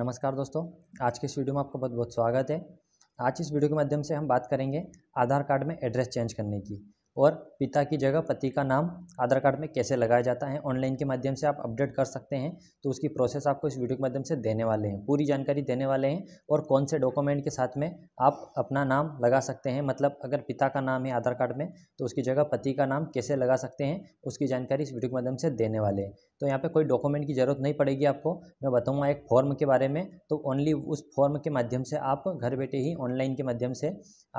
नमस्कार दोस्तों आज के इस वीडियो में आपका बहुत बहुत स्वागत है आज इस वीडियो के माध्यम से हम बात करेंगे आधार कार्ड में एड्रेस चेंज करने की और पिता की जगह पति का नाम आधार कार्ड में कैसे लगाया जाता है ऑनलाइन के माध्यम से आप अपडेट कर सकते हैं तो उसकी प्रोसेस आपको इस वीडियो के माध्यम से देने वाले हैं पूरी जानकारी देने वाले हैं और कौन से डॉक्यूमेंट के साथ में आप अपना नाम लगा सकते हैं मतलब अगर पिता का नाम है आधार कार्ड में तो उसकी जगह पति का नाम कैसे लगा सकते हैं उसकी जानकारी इस वीडियो के माध्यम से देने वाले हैं तो यहाँ पे कोई डॉक्यूमेंट की ज़रूरत नहीं पड़ेगी आपको मैं बताऊँगा एक फॉर्म के बारे में तो ओनली उस फॉर्म के माध्यम से आप घर बैठे ही ऑनलाइन के माध्यम से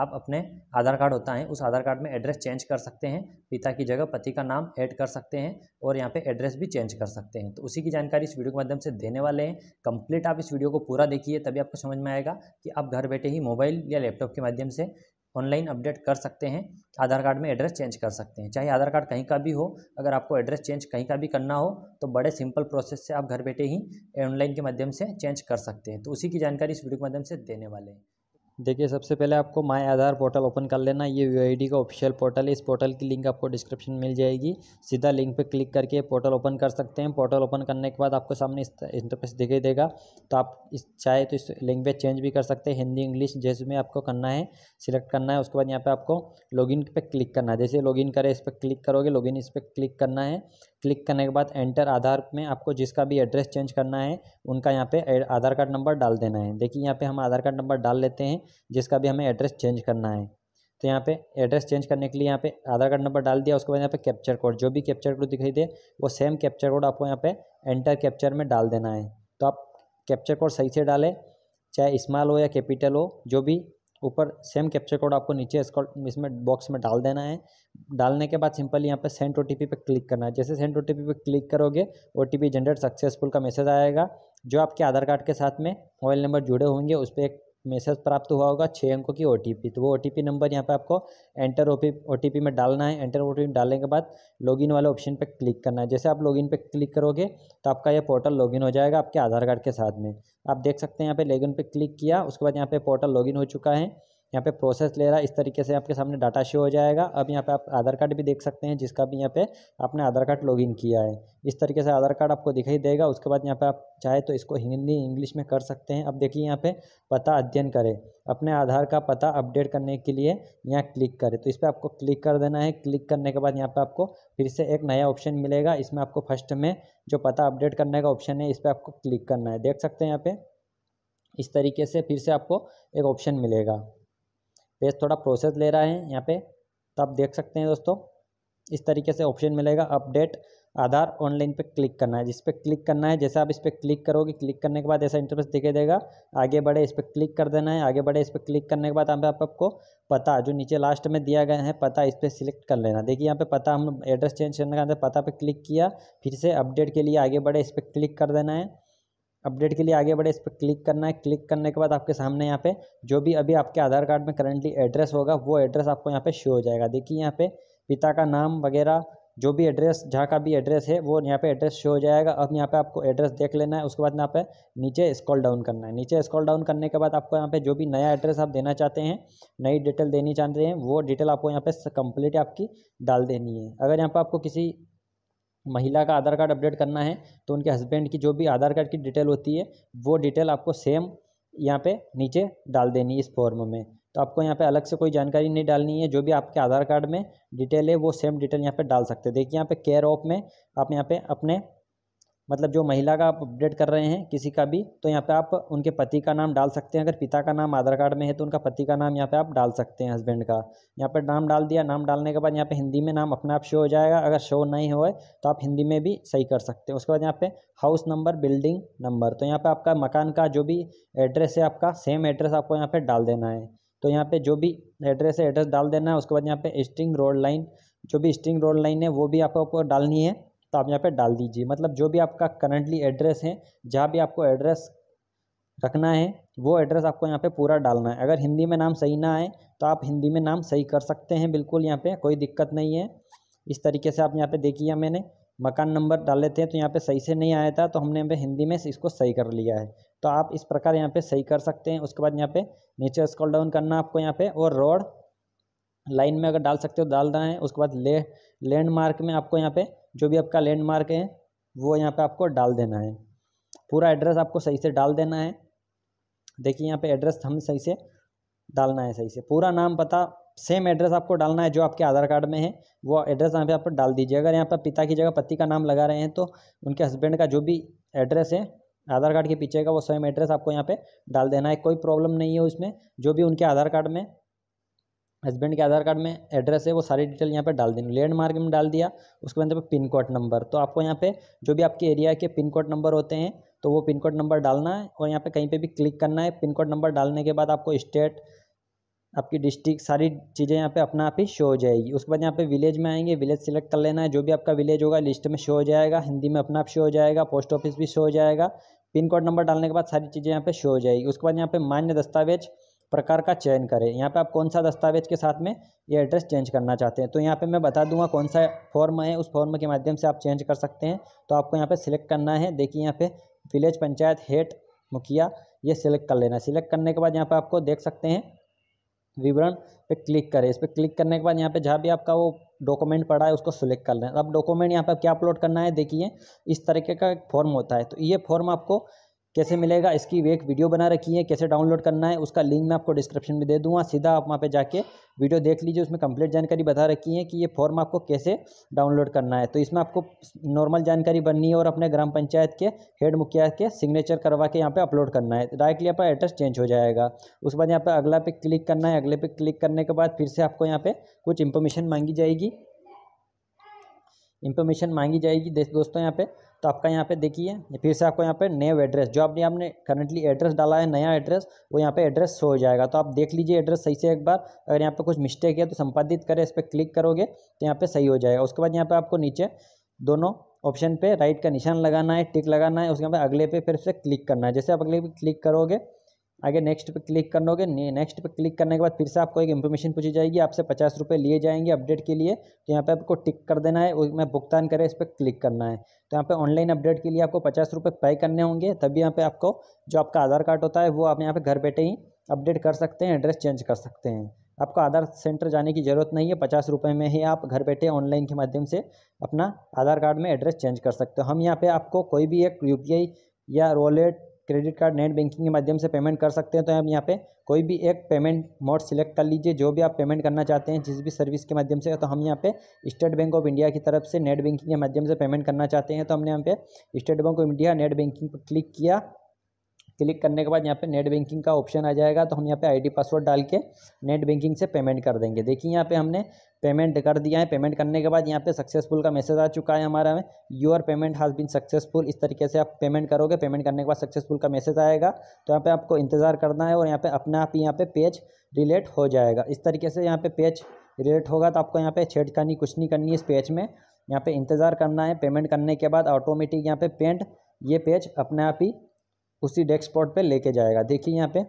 आप अपने आधार कार्ड होता है उस आधार कार्ड में एड्रेस चेंज कर सकते हैं पिता की जगह पति का नाम ऐड कर सकते हैं और यहाँ पे एड्रेस भी चेंज कर सकते हैं तो उसी की जानकारी इस वीडियो के माध्यम से देने वाले हैं कंप्लीट आप इस वीडियो को पूरा देखिए तभी आपको समझ में आएगा कि आप घर बैठे ही मोबाइल या लैपटॉप के माध्यम से ऑनलाइन अपडेट कर सकते हैं आधार कार्ड में एड्रेस चेंज कर सकते हैं चाहे आधार कार्ड कहीं का भी हो अगर आपको एड्रेस चेंज कहीं का भी करना हो तो बड़े सिंपल प्रोसेस से आप घर बैठे ही ऑनलाइन के माध्यम से चेंज कर सकते हैं तो उसी की जानकारी इस वीडियो के माध्यम से देने वाले हैं देखिए सबसे पहले आपको माय आधार पोर्टल ओपन कर लेना ये यू का ऑफिशियल पोर्टल है इस पोर्टल की लिंक आपको डिस्क्रिप्शन मिल जाएगी सीधा लिंक पे क्लिक करके पोर्टल ओपन कर सकते हैं पोर्टल ओपन करने के बाद आपको सामने इस इंटरफेस दिखाई देगा तो आप इस चाहे तो इस लैंग्वेज चेंज भी कर सकते हैं हिंदी इंग्लिश जैसे आपको करना है सिलेक्ट करना है उसके बाद यहाँ पर आपको लॉगिन इन क्लिक करना है जैसे लॉगिन करें इस पर क्लिक करोगे लॉगिन इस पर क्लिक करना है क्लिक करने के बाद एंटर आधार में आपको जिसका भी एड्रेस चेंज करना है उनका यहाँ पे आधार कार्ड नंबर डाल देना है देखिए यहाँ पे हम आधार कार्ड नंबर डाल लेते हैं जिसका भी हमें एड्रेस चेंज करना है तो यहाँ पे एड्रेस चेंज करने के लिए यहाँ पे आधार कार्ड नंबर डाल दिया उसके बाद यहाँ पे कैप्चर कोड जो भी कैप्चर कोड दिखाई दे वो सेम कैप्चर कोड आपको यहाँ पे एंटर कैप्चर में डाल देना है तो आप कैप्चर कोड सही से डालें चाहे स्मॉल हो या कैपिटल हो जो भी ऊपर सेम कैप्चर कोड आपको नीचे इसमें बॉक्स में डाल देना है डालने के बाद सिंपल यहाँ पे सेंड ओ टी पे क्लिक करना है जैसे सेंड ओ टी पे क्लिक करोगे O T P generate successful का मैसेज आएगा जो आपके आधार कार्ड के साथ में मोबाइल नंबर जुड़े होंगे उस पर एक मैसेज प्राप्त हुआ होगा छः अंकों की ओ तो वो ओ नंबर यहाँ पे आपको एंटर ओ टी में डालना है एंटर ओ डालने के बाद लॉगिन वाले ऑप्शन पे क्लिक करना है जैसे आप लॉगिन पे क्लिक करोगे तो आपका ये पोर्टल लॉगिन हो जाएगा आपके आधार कार्ड के साथ में आप देख सकते हैं यहाँ पे लॉगिन पे क्लिक किया उसके बाद यहाँ पे पोर्टल लॉगिन हो चुका है यहाँ पे प्रोसेस ले रहा है इस तरीके से आपके सामने डाटा शो हो जाएगा अब यहाँ पे आप आधार कार्ड भी देख सकते हैं जिसका भी यहाँ पे आपने आधार कार्ड लॉगिन किया है इस तरीके से आधार कार्ड आपको दिखाई देगा उसके बाद यहाँ पे आप चाहे तो इसको हिंदी इंग्लिश में कर सकते हैं अब देखिए यहाँ पे पता अध्ययन करें अपने आधार का पता अपडेट करने के लिए यहाँ क्लिक करें तो इस पर आपको क्लिक कर देना है क्लिक करने के बाद यहाँ पर आपको फिर से एक नया ऑप्शन मिलेगा इसमें आपको फर्स्ट में जो पता अपडेट करने का ऑप्शन है इस पर आपको क्लिक करना है देख सकते हैं यहाँ पर इस तरीके से फिर से आपको एक ऑप्शन मिलेगा पेज तो थोड़ा प्रोसेस ले रहा है यहाँ पे तो आप देख सकते हैं दोस्तों इस तरीके से ऑप्शन मिलेगा अपडेट आधार ऑनलाइन पे क्लिक करना है जिस पर क्लिक करना है जैसे आप इस पर क्लिक करोगे क्लिक करने के बाद ऐसा इंटरफेस दिखाई देगा आगे बढ़े इस पर क्लिक कर देना है आगे बढ़े इस पर क्लिक करने के बाद यहाँ पे आप आपको पता जो नीचे लास्ट में दिया गया है पता इस पर सिलेक्ट कर लेना देखिए यहाँ पे पता हम एड्रेस चेंज करने का पता पर क्लिक किया फिर से अपडेट के लिए आगे बढ़े इस पर क्लिक कर देना है अपडेट के लिए आगे बढ़े इस पर क्लिक करना है क्लिक करने के बाद आपके सामने यहाँ पे जो भी अभी आपके आधार कार्ड में करंटली एड्रेस होगा वो एड्रेस आपको यहाँ पे शो हो जाएगा देखिए यहाँ पे पिता का नाम वगैरह जो भी एड्रेस जहाँ का भी एड्रेस है वो यहाँ पे एड्रेस शो हो जाएगा अब यहाँ पे आपको एड्रेस देख लेना है उसके बाद यहाँ पे नीचे स्कॉल डाउन करना है नीचे स्कॉल डाउन करने के बाद आपको यहाँ पे जो भी नया एड्रेस आप देना चाहते हैं नई डिटेल देनी चाहते हैं वो डिटेल आपको यहाँ पे कम्प्लीट आपकी डाल देनी है अगर यहाँ पर आपको किसी महिला का आधार कार्ड अपडेट करना है तो उनके हस्बैंड की जो भी आधार कार्ड की डिटेल होती है वो डिटेल आपको सेम यहाँ पे नीचे डाल देनी है इस फॉर्म में तो आपको यहाँ पे अलग से कोई जानकारी नहीं डालनी है जो भी आपके आधार कार्ड में डिटेल है वो सेम डिटेल यहाँ पे डाल सकते हैं देखिए यहाँ पे केयर ऑफ में आप यहाँ पे अपने मतलब जो महिला का आप अपडेट कर रहे हैं किसी का भी तो यहाँ पे आप उनके पति का नाम डाल सकते हैं अगर पिता का नाम आधार कार्ड में है तो उनका पति का नाम यहाँ पे आप डाल सकते हैं हस्बैंड का यहाँ पे नाम डाल दिया नाम डालने के बाद यहाँ पे हिंदी में नाम अपने आप शो हो जाएगा अगर शो नहीं हो तो आप हिंदी में भी सही कर सकते हैं उसके बाद यहाँ पे हाउस नंबर बिल्डिंग नंबर तो यहाँ पर आपका मकान का जो भी एड्रेस है आपका सेम एड्रेस आपको यहाँ पर डाल देना है तो यहाँ पर जो भी एड्रेस है एड्रेस डाल देना है उसके बाद यहाँ पर स्ट्रिंग रोड लाइन जो भी स्ट्रिंग रोड लाइन है वो भी आपको डालनी है तो आप यहाँ पे डाल दीजिए मतलब जो भी आपका करंटली एड्रेस है जहाँ भी आपको एड्रेस रखना है वो एड्रेस आपको यहाँ पे पूरा डालना है अगर हिंदी में नाम सही ना आए तो आप हिंदी में नाम सही कर सकते हैं बिल्कुल यहाँ पे कोई दिक्कत नहीं है इस तरीके से आप यहाँ पे देखिए मैंने मकान नंबर डाल लेते हैं तो यहाँ पे सही से नहीं आया था तो हमने यहाँ हिंदी में इसको सही कर लिया है तो आप इस प्रकार यहाँ पर सही कर सकते हैं उसके बाद यहाँ पे नीचे स्कॉल डाउन करना आपको यहाँ पर और रोड लाइन में अगर डाल सकते हो डाल रहे हैं उसके बाद ले लैंडमार्क में आपको यहाँ पर जो भी आपका लैंडमार्क है वो यहाँ पे आपको डाल देना है पूरा एड्रेस आपको सही से डाल देना है देखिए यहाँ पे एड्रेस हम सही से डालना है सही से पूरा नाम पता सेम एड्रेस आपको डालना है जो आपके आधार कार्ड में है वो एड्रेस यहाँ पे आप डाल दीजिए अगर यहाँ पर पिता की जगह पति का नाम लगा रहे हैं तो उनके हस्बैंड का जो भी एड्रेस है आधार कार्ड के पीछे का वो सेम एड्रेस आपको यहाँ पे डाल देना है कोई प्रॉब्लम नहीं है उसमें जो भी उनके आधार कार्ड में हस्बैंड के आधार कार्ड में एड्रेस है वो सारी डिटेल यहाँ पे डाल देनी लैंडमार्क में डाल दिया उसके बाद यहाँ पे पिन कोड नंबर तो आपको यहाँ पे जो भी आपके एरिया के पिन कोड नंबर होते हैं तो वो पिन कोड नंबर डालना है और यहाँ पे कहीं पे भी क्लिक करना है पिन कोड नंबर डालने के बाद आपको स्टेट आपकी डिस्ट्रिक्ट सारी चीज़ें यहाँ पे अपना आप ही शो हो जाएगी उसके बाद यहाँ पे विलेज में आएंगे विलेज सेलेक्ट कर लेना है जो भी आपका विलेज होगा लिस्ट में शो हो जाएगा हिंदी में अपना आप शो हो जाएगा पोस्ट ऑफिस भी शो हो जाएगा पिन कोड नंबर डालने के बाद सारी चीज़ें यहाँ पे शो हो जाएगी उसके बाद यहाँ पे मान्य दस्तावेज़ प्रकार का चयन करें यहाँ पे आप कौन सा दस्तावेज के साथ में ये एड्रेस चेंज करना चाहते हैं तो यहाँ पे मैं बता दूंगा कौन सा फॉर्म है उस फॉर्म के माध्यम से आप चेंज कर सकते हैं तो आपको यहाँ पे सिलेक्ट करना है देखिए यहाँ पे विलेज पंचायत हेड मुखिया ये सिलेक्ट कर लेना सिलेक्ट करने के बाद यहाँ पर आपको देख सकते हैं विवरण पे क्लिक करें इस पर क्लिक करने के बाद यहाँ पे जहाँ भी आपका वो डॉक्यूमेंट पड़ा है उसको सिलेक्ट कर लें अब डॉक्यूमेंट यहाँ पर क्या अपलोड करना है देखिए इस तरीके का एक फॉर्म होता है तो ये फॉर्म आपको कैसे मिलेगा इसकी एक वीडियो बना रखी है कैसे डाउनलोड करना है उसका लिंक मैं आपको डिस्क्रिप्शन में दे दूँगा सीधा आप वहाँ पे जाके वीडियो देख लीजिए उसमें कंप्लीट जानकारी बता रखी है कि ये फॉर्म आपको कैसे डाउनलोड करना है तो इसमें आपको नॉर्मल जानकारी बननी है और अपने ग्राम पंचायत के हेड मुखिया के सिग्नेचर करवा के यहाँ पर अपलोड करना है डायरेक्टली आपका एड्रेस चेंज हो जाएगा उसके बाद यहाँ पर अगला पे क्लिक करना है अगले पे क्लिक करने के बाद फिर से आपको यहाँ पर कुछ इंफॉर्मेशन मांगी जाएगी इंफॉर्मेशन मांगी जाएगी दोस्तों यहाँ पर तो आपका यहाँ पे देखिए फिर से आपको यहाँ पे न्यू एड्रेस जो आपने आपने करंटली एड्रेस डाला है नया एड्रेस वो यहाँ पे एड्रेस शो हो जाएगा तो आप देख लीजिए एड्रेस सही से एक बार अगर यहाँ पे कुछ मिस्टेक है तो संपादित करें इस पर क्लिक करोगे तो यहाँ पे सही हो जाएगा उसके बाद यहाँ पे आपको नीचे दोनों ऑप्शन पे राइट का निशान लगाना है टिक लगाना है उसके बाद अगले पे फिर से क्लिक करना है जैसे आप अगले पे क्लिक करोगे आगे नेक्स्ट पे क्लिक करोगे नेक्स्ट पे क्लिक करने के बाद फिर से आपको एक इन्फॉर्मेशन पूछी जाएगी आपसे पचास रुपये लिए जाएंगे अपडेट के लिए तो यहाँ पे आपको टिक कर देना है मैं भुगतान करें इस पर क्लिक करना है तो यहाँ पे ऑनलाइन अपडेट के लिए आपको पचास रुपये पे करने होंगे तभी यहाँ पर आपको जो आपका आधार कार्ड होता है वो आप यहाँ पर घर बैठे ही अपडेट कर सकते हैं एड्रेस चेंज कर सकते हैं आपको आधार सेंटर जाने की ज़रूरत नहीं है पचास रुपये में ही आप घर बैठे ऑनलाइन के माध्यम से अपना आधार कार्ड में एड्रेस चेंज कर सकते हो हम यहाँ पर आपको कोई भी एक यू या रोलेट क्रेडिट कार्ड नेट बैंकिंग के माध्यम से पेमेंट कर सकते हैं तो हम यहाँ पे कोई भी एक पेमेंट मोड सिलेक्ट कर लीजिए जो भी आप पेमेंट करना चाहते हैं जिस भी सर्विस के माध्यम से तो हम यहाँ पे स्टेट बैंक ऑफ इंडिया की तरफ से नेट बैंकिंग के माध्यम से पेमेंट करना चाहते हैं तो हमने यहाँ पे State Bank of India net banking पर क्लिक किया क्लिक करने के बाद यहाँ पे नेट बैंकिंग का ऑप्शन आ जाएगा तो हम यहाँ पे आईडी पासवर्ड डाल के नेट बैंकिंग से पेमेंट कर देंगे देखिए यहाँ पे हमने पेमेंट कर दिया है पेमेंट करने के बाद यहाँ पे सक्सेसफुल का मैसेज आ चुका है हमारा में your payment has been successful इस तरीके से आप पेमेंट करोगे पेमेंट करने के बाद सक्सेसफुल का मैसेज आएगा तो यहाँ पे आपको इंतज़ार करना है और यहाँ पे अपने आप ही यहाँ पे पेज रिलेट हो जाएगा इस तरीके से यहाँ पे पेज रिलेट होगा तो आपको यहाँ पे छेड़खानी कुछ नहीं करनी इस पेज में यहाँ पर इंतज़ार करना है पेमेंट करने के बाद ऑटोमेटिक यहाँ पर पेंट ये पेज अपने आप ही उसी डेस्क स्पॉट पर लेके जाएगा देखिए यहाँ पर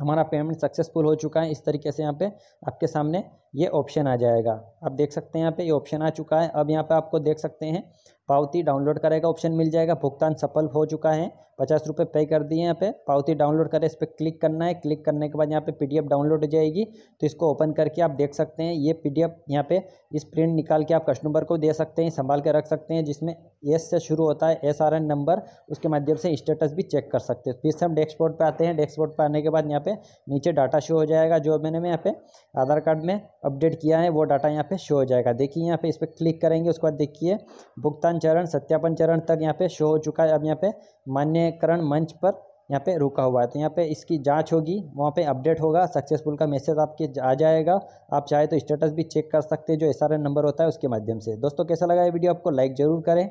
हमारा पेमेंट सक्सेसफुल हो चुका है इस तरीके से यहाँ पे आपके सामने ये ऑप्शन आ जाएगा आप देख सकते हैं यहाँ पे ये ऑप्शन आ चुका है अब यहाँ पे आपको देख सकते हैं पावती डाउनलोड करेगा ऑप्शन मिल जाएगा भुगतान सफल हो चुका है पचास रुपये पे कर दिए यहाँ पे पावती डाउनलोड करें इस पर क्लिक करना है क्लिक करने के बाद यहाँ पे पीडीएफ डाउनलोड हो जाएगी तो इसको ओपन करके आप देख सकते हैं ये पीडीएफ यहाँ पे इस प्रिंट निकाल के आप कस्टमर को दे सकते हैं संभाल के रख सकते हैं जिसमें एस से शुरू होता है एस आर एन नंबर उसके माध्यम से स्टेटस भी चेक कर सकते हैं फिर से हम डेस्कबोर्ड पर आते हैं डेस्कबोर्ड पर आने के बाद यहाँ पे नीचे डाटा शो हो जाएगा जो मैंने यहाँ पे आधार कार्ड में अपडेट किया है वो डाटा यहाँ पे शो हो जाएगा देखिए यहाँ पे इस पर क्लिक करेंगे उसके बाद देखिए भुगतान चरण सत्यापन चरण तक यहाँ पे शो हो चुका है अब यहाँ पे मान्य करण मंच पर यहाँ पे रुका हुआ है तो यहाँ पे इसकी जांच होगी वहाँ पे अपडेट होगा सक्सेसफुल का मैसेज आपके आ जाएगा आप चाहे तो स्टेटस भी चेक कर सकते हैं जो एस नंबर होता है उसके माध्यम से दोस्तों कैसा लगा ये वीडियो आपको लाइक ज़रूर करें